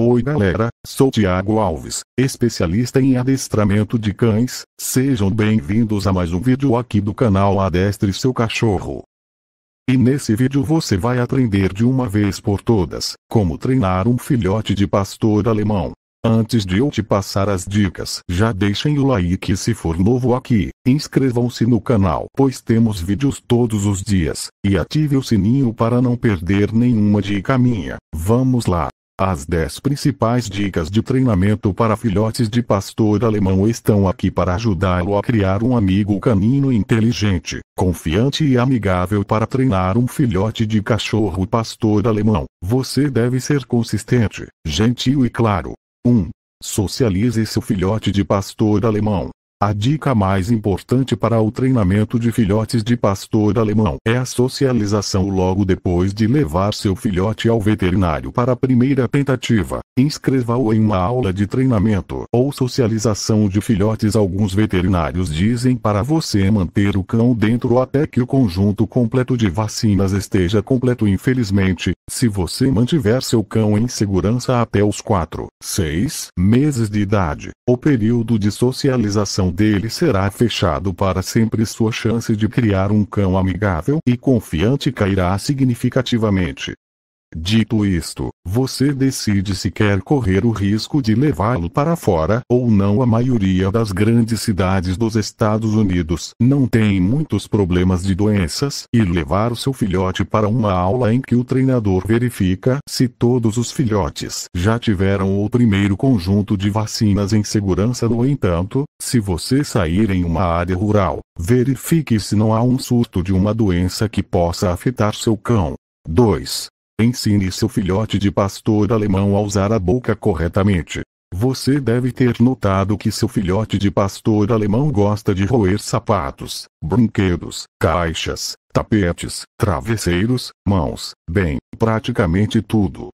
Oi né? galera, sou Tiago Alves, especialista em adestramento de cães, sejam bem-vindos a mais um vídeo aqui do canal Adestre Seu Cachorro. E nesse vídeo você vai aprender de uma vez por todas, como treinar um filhote de pastor alemão. Antes de eu te passar as dicas, já deixem o like se for novo aqui, inscrevam-se no canal pois temos vídeos todos os dias, e ative o sininho para não perder nenhuma dica minha, vamos lá. As 10 principais dicas de treinamento para filhotes de pastor alemão estão aqui para ajudá-lo a criar um amigo canino inteligente, confiante e amigável para treinar um filhote de cachorro pastor alemão. Você deve ser consistente, gentil e claro. 1. Socialize seu filhote de pastor alemão. A dica mais importante para o treinamento de filhotes de pastor alemão é a socialização logo depois de levar seu filhote ao veterinário para a primeira tentativa. Inscreva-o em uma aula de treinamento ou socialização de filhotes. Alguns veterinários dizem para você manter o cão dentro até que o conjunto completo de vacinas esteja completo. Infelizmente, se você mantiver seu cão em segurança até os 4, 6 meses de idade, o período de socialização dele será fechado para sempre. Sua chance de criar um cão amigável e confiante cairá significativamente. Dito isto, você decide se quer correr o risco de levá-lo para fora ou não. A maioria das grandes cidades dos Estados Unidos não tem muitos problemas de doenças e levar o seu filhote para uma aula em que o treinador verifica se todos os filhotes já tiveram o primeiro conjunto de vacinas em segurança. No entanto, se você sair em uma área rural, verifique se não há um surto de uma doença que possa afetar seu cão. 2. Ensine seu filhote de pastor alemão a usar a boca corretamente. Você deve ter notado que seu filhote de pastor alemão gosta de roer sapatos, brinquedos, caixas, tapetes, travesseiros, mãos, bem, praticamente tudo.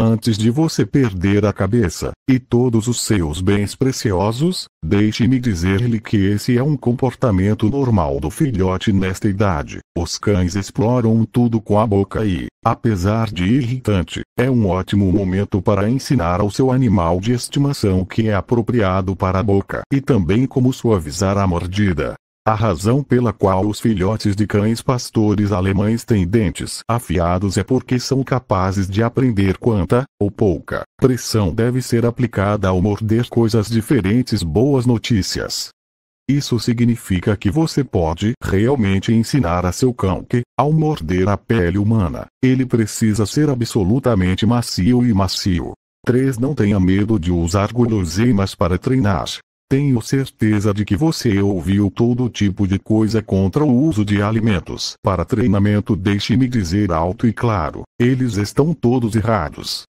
Antes de você perder a cabeça, e todos os seus bens preciosos, deixe-me dizer-lhe que esse é um comportamento normal do filhote nesta idade. Os cães exploram tudo com a boca e, Apesar de irritante, é um ótimo momento para ensinar ao seu animal de estimação que é apropriado para a boca e também como suavizar a mordida. A razão pela qual os filhotes de cães pastores alemães têm dentes afiados é porque são capazes de aprender quanta, ou pouca, pressão deve ser aplicada ao morder coisas diferentes. Boas notícias! Isso significa que você pode realmente ensinar a seu cão que, ao morder a pele humana, ele precisa ser absolutamente macio e macio. 3. Não tenha medo de usar guloseimas para treinar. Tenho certeza de que você ouviu todo tipo de coisa contra o uso de alimentos para treinamento. Deixe-me dizer alto e claro: eles estão todos errados.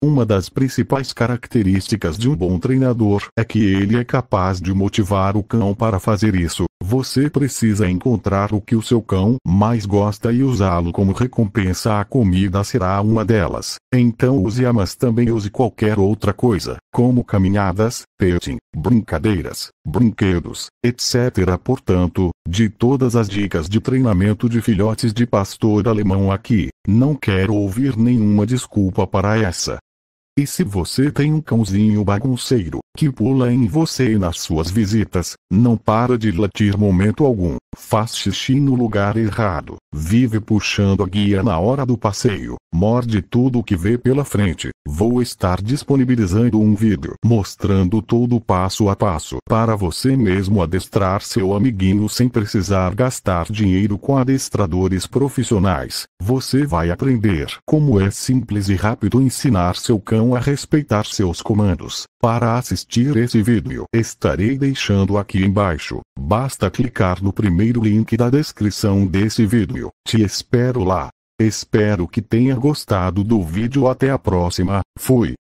Uma das principais características de um bom treinador é que ele é capaz de motivar o cão para fazer isso. Você precisa encontrar o que o seu cão mais gosta e usá-lo como recompensa. A comida será uma delas. Então use-a, mas também use qualquer outra coisa, como caminhadas, petting, brincadeiras, brinquedos, etc. Portanto, de todas as dicas de treinamento de filhotes de pastor alemão aqui, não quero ouvir nenhuma desculpa para essa. E se você tem um cãozinho bagunceiro, que pula em você e nas suas visitas, não para de latir momento algum, faz xixi no lugar errado, Vive puxando a guia na hora do passeio, morde tudo o que vê pela frente. Vou estar disponibilizando um vídeo mostrando todo passo a passo para você mesmo adestrar seu amiguinho sem precisar gastar dinheiro com adestradores profissionais. Você vai aprender como é simples e rápido ensinar seu cão a respeitar seus comandos. Para assistir esse vídeo, estarei deixando aqui embaixo. Basta clicar no primeiro link da descrição desse vídeo te espero lá. Espero que tenha gostado do vídeo até a próxima, fui.